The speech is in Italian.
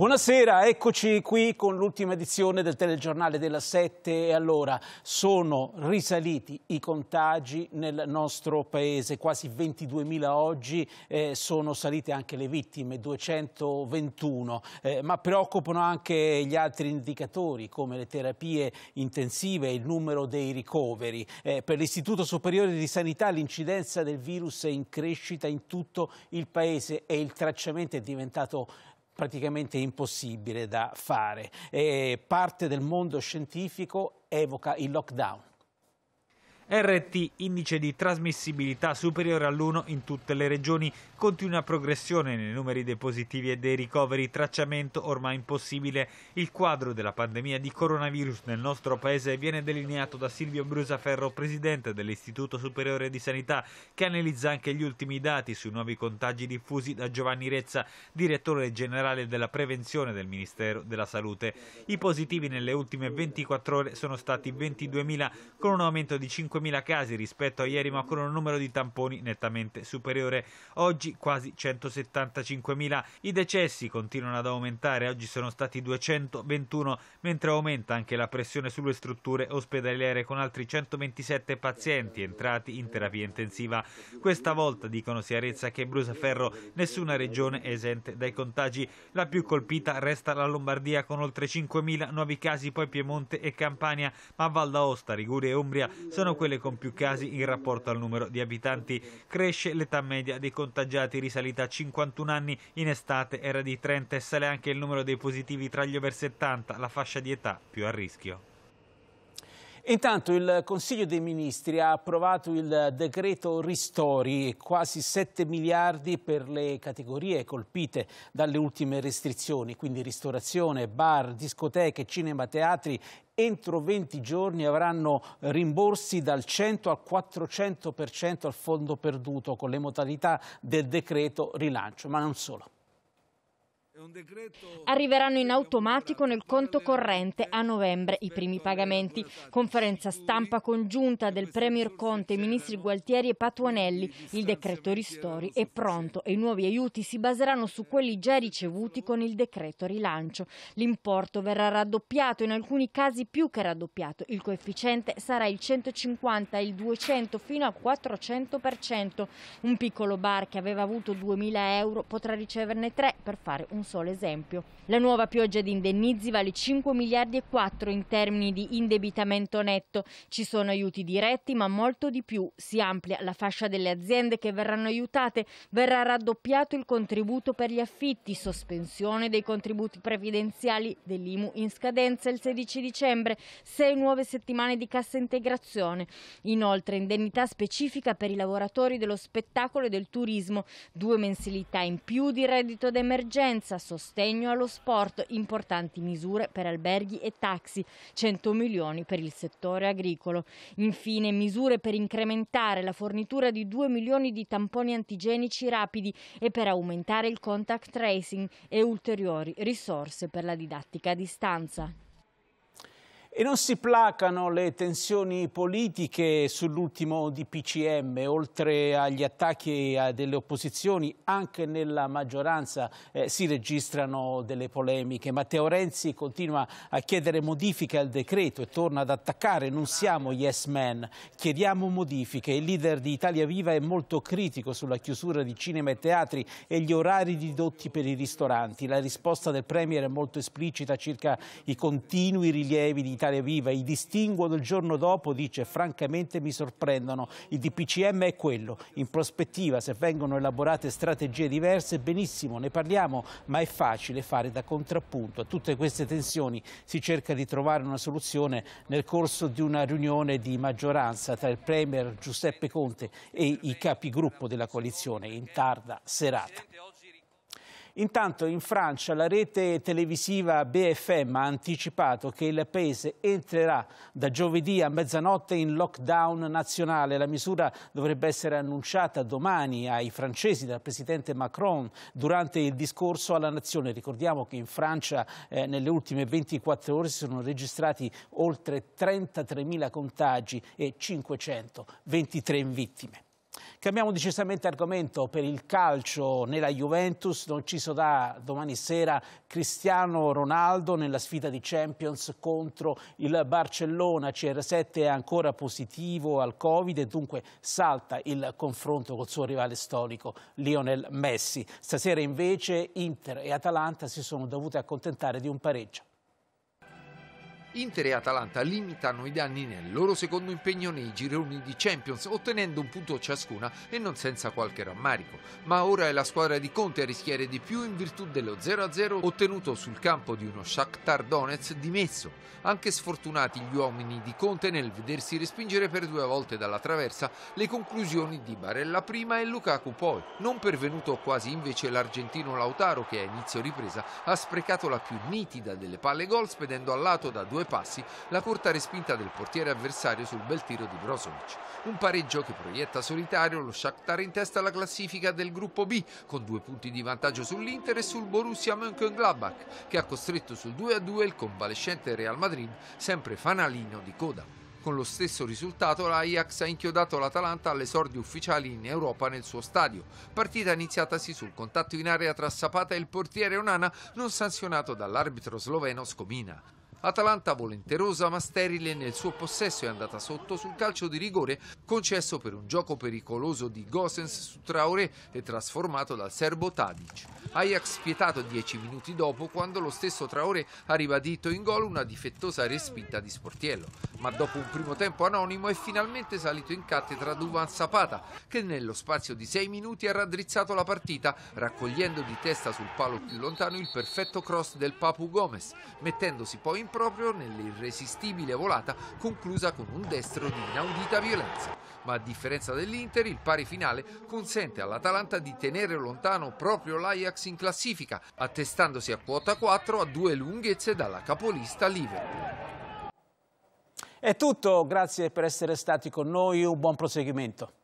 Buonasera, eccoci qui con l'ultima edizione del telegiornale della 7 e allora sono risaliti i contagi nel nostro paese, quasi 22.000 oggi, eh, sono salite anche le vittime, 221, eh, ma preoccupano anche gli altri indicatori come le terapie intensive e il numero dei ricoveri. Eh, per l'Istituto Superiore di Sanità l'incidenza del virus è in crescita in tutto il paese e il tracciamento è diventato praticamente impossibile da fare. E eh, parte del mondo scientifico evoca il lockdown. RT indice di trasmissibilità superiore all'1 in tutte le regioni, continua progressione nei numeri dei positivi e dei ricoveri, tracciamento ormai impossibile. Il quadro della pandemia di coronavirus nel nostro paese viene delineato da Silvio Brusaferro, presidente dell'Istituto Superiore di Sanità, che analizza anche gli ultimi dati sui nuovi contagi diffusi da Giovanni Rezza, direttore generale della prevenzione del Ministero della Salute. I positivi nelle ultime 24 ore sono stati 22.000 con un aumento di 5 5.000 casi rispetto a ieri, ma con un numero di tamponi nettamente superiore. Oggi quasi 175.000. I decessi continuano ad aumentare, oggi sono stati 221, mentre aumenta anche la pressione sulle strutture ospedaliere con altri 127 pazienti entrati in terapia intensiva. Questa volta dicono sia Arezza che Brusaferro, nessuna regione è esente dai contagi. La più colpita resta la Lombardia con oltre 5.000 nuovi casi, poi Piemonte e Campania, ma Val d'Aosta, Liguria e Umbria sono quelle quelle con più casi in rapporto al numero di abitanti. Cresce l'età media dei contagiati, risalita a 51 anni, in estate era di 30 e sale anche il numero dei positivi tra gli over 70, la fascia di età più a rischio. Intanto il Consiglio dei Ministri ha approvato il decreto ristori, quasi 7 miliardi per le categorie colpite dalle ultime restrizioni, quindi ristorazione, bar, discoteche, cinema, teatri entro 20 giorni avranno rimborsi dal 100 al 400% al fondo perduto con le modalità del decreto rilancio, ma non solo. Arriveranno in automatico nel conto corrente a novembre i primi pagamenti. Conferenza stampa congiunta del Premier Conte, i ministri Gualtieri e Patuanelli. Il decreto ristori è pronto e i nuovi aiuti si baseranno su quelli già ricevuti con il decreto rilancio. L'importo verrà raddoppiato, in alcuni casi più che raddoppiato. Il coefficiente sarà il 150 e il 200 fino al 400%. Un piccolo bar che aveva avuto 2.000 euro potrà riceverne 3 per fare un solo esempio. La nuova pioggia di indennizi vale 5 miliardi e 4 in termini di indebitamento netto. Ci sono aiuti diretti, ma molto di più. Si amplia la fascia delle aziende che verranno aiutate, verrà raddoppiato il contributo per gli affitti, sospensione dei contributi previdenziali dell'IMU in scadenza il 16 dicembre, 6 nuove settimane di cassa integrazione. Inoltre indennità specifica per i lavoratori dello spettacolo e del turismo, due mensilità in più di reddito d'emergenza, sostegno allo sport, importanti misure per alberghi e taxi, 100 milioni per il settore agricolo. Infine misure per incrementare la fornitura di 2 milioni di tamponi antigenici rapidi e per aumentare il contact tracing e ulteriori risorse per la didattica a distanza. E non si placano le tensioni politiche sull'ultimo DPCM, oltre agli attacchi delle opposizioni, anche nella maggioranza eh, si registrano delle polemiche. Matteo Renzi continua a chiedere modifiche al decreto e torna ad attaccare. Non siamo yes men, chiediamo modifiche. Il leader di Italia Viva è molto critico sulla chiusura di cinema e teatri e gli orari ridotti per i ristoranti. La risposta del Premier è molto esplicita circa i continui rilievi di Italia Viva, i distinguo del giorno dopo, dice francamente mi sorprendono, il DPCM è quello, in prospettiva se vengono elaborate strategie diverse benissimo ne parliamo, ma è facile fare da contrappunto a tutte queste tensioni, si cerca di trovare una soluzione nel corso di una riunione di maggioranza tra il Premier Giuseppe Conte e i capigruppo della coalizione in tarda serata. Intanto in Francia la rete televisiva BFM ha anticipato che il paese entrerà da giovedì a mezzanotte in lockdown nazionale. La misura dovrebbe essere annunciata domani ai francesi dal presidente Macron durante il discorso alla nazione. Ricordiamo che in Francia eh, nelle ultime 24 ore si sono registrati oltre 33.000 contagi e 523 vittime. Cambiamo decisamente argomento per il calcio nella Juventus, non ci sarà domani sera Cristiano Ronaldo nella sfida di Champions contro il Barcellona, CR7 è ancora positivo al Covid e dunque salta il confronto col suo rivale storico Lionel Messi. Stasera invece Inter e Atalanta si sono dovute accontentare di un pareggio. Inter e Atalanta limitano i danni nel loro secondo impegno nei gironi di Champions, ottenendo un punto ciascuna e non senza qualche rammarico. Ma ora è la squadra di Conte a rischiare di più in virtù dello 0-0 ottenuto sul campo di uno Shakhtar Donetsk dimesso. Anche sfortunati gli uomini di Conte nel vedersi respingere per due volte dalla traversa le conclusioni di Barella prima e Lukaku poi. Non pervenuto quasi invece l'argentino Lautaro che a inizio ripresa ha sprecato la più nitida delle palle gol spedendo al lato da due due passi la corta respinta del portiere avversario sul bel tiro di Brozovic. Un pareggio che proietta solitario lo Shakhtar in testa alla classifica del gruppo B con due punti di vantaggio sull'Inter e sul Borussia Mönchengladbach che ha costretto sul 2-2 il convalescente Real Madrid sempre fanalino di coda. Con lo stesso risultato l'Ajax ha inchiodato l'Atalanta alle sordi ufficiali in Europa nel suo stadio, partita iniziatasi sul contatto in area tra Sapata e il portiere Onana non sanzionato dall'arbitro sloveno Scomina. Atalanta volenterosa ma sterile nel suo possesso è andata sotto sul calcio di rigore concesso per un gioco pericoloso di Gosens su Traoré e trasformato dal serbo Tadic. Ajax spietato dieci minuti dopo quando lo stesso Traoré ha ribadito in gol una difettosa respinta di Sportiello ma dopo un primo tempo anonimo è finalmente salito in cattedra Duvan Zapata, che nello spazio di sei minuti ha raddrizzato la partita, raccogliendo di testa sul palo più lontano il perfetto cross del Papu Gomez, mettendosi poi in proprio nell'irresistibile volata conclusa con un destro di inaudita violenza. Ma a differenza dell'Inter, il pari finale consente all'Atalanta di tenere lontano proprio l'Ajax in classifica, attestandosi a quota 4 a due lunghezze dalla capolista Liverpool. È tutto, grazie per essere stati con noi, un buon proseguimento.